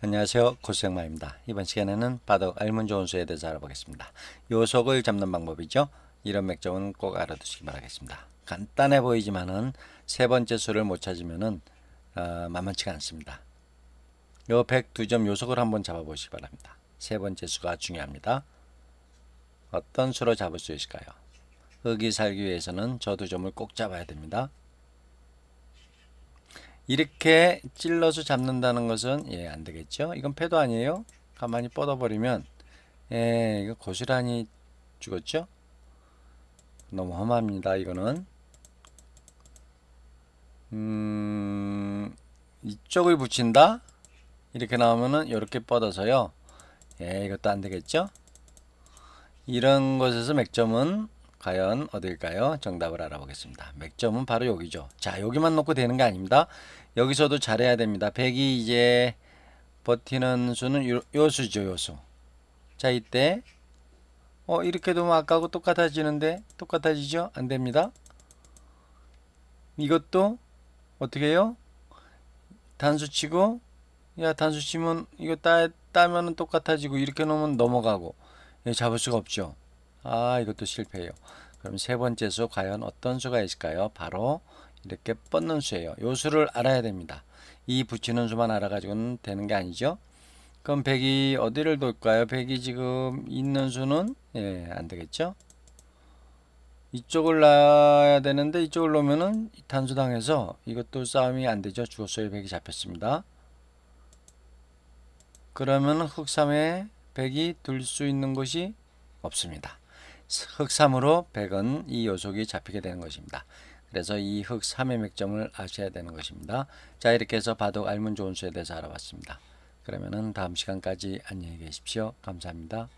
안녕하세요 고생마입니다 이번 시간에는 바둑 알문 좋은 수에 대해서 알아보겠습니다 요속을 잡는 방법이죠 이런 맥점은 꼭 알아두시기 바라겠습니다 간단해 보이지만은 세 번째 수를 못 찾으면은 어, 만만치가 않습니다 요 102점 요속을 한번 잡아 보시기 바랍니다 세 번째 수가 중요합니다 어떤 수로 잡을 수 있을까요 흙이 살기 위해서는 저 두 점을 꼭 잡아야 됩니다 이렇게 찔러서 잡는다는 것은 예 안되겠죠 이건 패도 아니에요 가만히 뻗어버리면 예 이거 고스란히 죽었죠 너무 험합니다 이거는 음 이쪽을 붙인다 이렇게 나오면은 이렇게 뻗어서요 예 이것도 안되겠죠 이런 것에서 맥점은 과연 어딜까요? 정답을 알아보겠습니다. 맥점은 바로 여기죠. 자 여기만 놓고 되는 게 아닙니다. 여기서도 잘해야 됩니다. 100이 이제 버티는 수는 요, 요 수죠. 요 수. 자 이때 어 이렇게 되면 아까하고 똑같아지는데 똑같아지죠? 안됩니다. 이것도 어떻게 해요? 단수치고 야 단수치면 이거 따, 따면은 똑같아지고 이렇게 놓으면 넘어가고 예, 잡을 수가 없죠. 아 이것도 실패예요. 그럼 세 번째 수 과연 어떤 수가 있을까요? 바로 이렇게 뻗는 수예요. 요 수를 알아야 됩니다. 이 붙이는 수만 알아가지고는 되는 게 아니죠. 그럼 100이 어디를 돌까요? 100이 지금 있는 수는 예, 안 되겠죠. 이쪽을 놔야 되는데 이쪽을 놓으면은 탄수당해서 이것도 싸움이 안 되죠. 주었어요 100이 잡혔습니다. 그러면 흑삼에 백이둘 수 있는 곳이 없습니다. 흑삼으로 백은 이 요속이 잡히게 되는 것입니다. 그래서 이 흑삼의 맥점을 아셔야 되는 것입니다. 자 이렇게 해서 바둑 알문 좋 수에 대해서 알아봤습니다. 그러면은 다음 시간까지 안녕히 계십시오. 감사합니다.